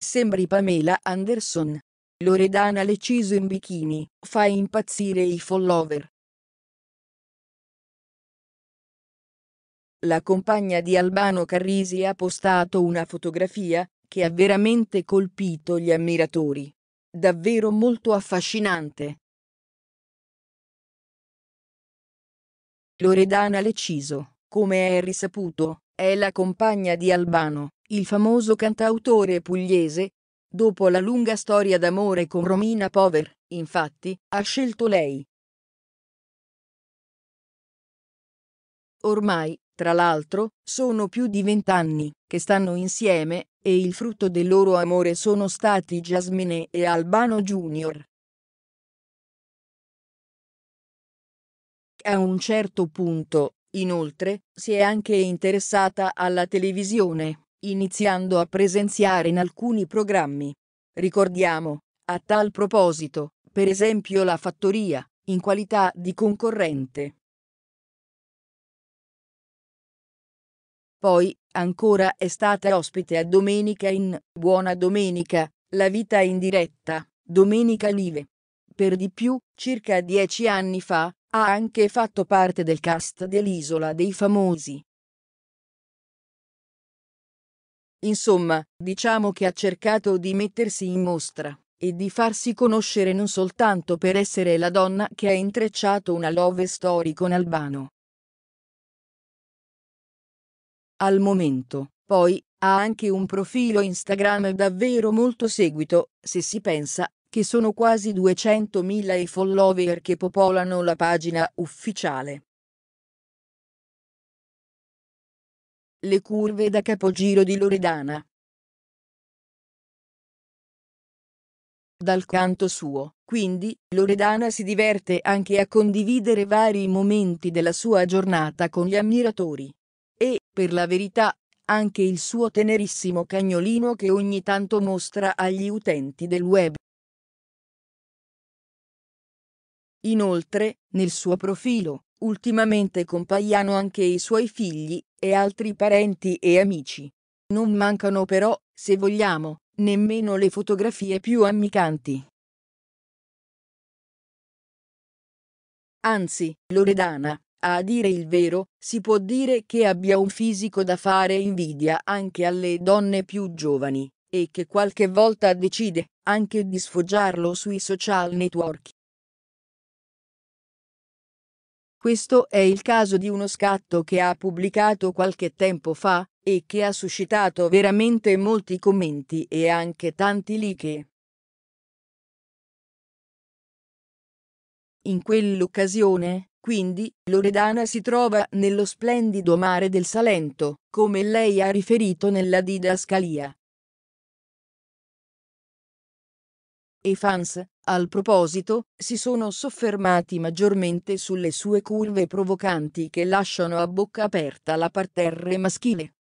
Sembri Pamela Anderson. Loredana Leciso in bikini, fa impazzire i follower. La compagna di Albano Carrisi ha postato una fotografia, che ha veramente colpito gli ammiratori. Davvero molto affascinante. Loredana Leciso, come è risaputo, è la compagna di Albano, il famoso cantautore pugliese, dopo la lunga storia d'amore con Romina Pover, infatti, ha scelto lei. Ormai, tra l'altro, sono più di vent'anni che stanno insieme, e il frutto del loro amore sono stati Jasmine e Albano Jr. A un certo punto, inoltre, si è anche interessata alla televisione iniziando a presenziare in alcuni programmi. Ricordiamo, a tal proposito, per esempio la fattoria, in qualità di concorrente. Poi, ancora è stata ospite a Domenica in Buona Domenica, la vita in diretta, Domenica Live. Per di più, circa dieci anni fa, ha anche fatto parte del cast dell'Isola dei Famosi. Insomma, diciamo che ha cercato di mettersi in mostra e di farsi conoscere non soltanto per essere la donna che ha intrecciato una love story con Albano. Al momento, poi, ha anche un profilo Instagram davvero molto seguito, se si pensa che sono quasi 200.000 i follower che popolano la pagina ufficiale. Le curve da capogiro di Loredana. Dal canto suo, quindi, Loredana si diverte anche a condividere vari momenti della sua giornata con gli ammiratori. E, per la verità, anche il suo tenerissimo cagnolino che ogni tanto mostra agli utenti del web. Inoltre, nel suo profilo, ultimamente compaiono anche i suoi figli, e altri parenti e amici. Non mancano però, se vogliamo, nemmeno le fotografie più ammicanti. Anzi, Loredana, a dire il vero, si può dire che abbia un fisico da fare invidia anche alle donne più giovani, e che qualche volta decide anche di sfoggiarlo sui social network. Questo è il caso di uno scatto che ha pubblicato qualche tempo fa e che ha suscitato veramente molti commenti e anche tanti like. In quell'occasione, quindi, Loredana si trova nello splendido mare del Salento, come lei ha riferito nella didascalia. e i fans, al proposito, si sono soffermati maggiormente sulle sue curve provocanti che lasciano a bocca aperta la parterre maschile.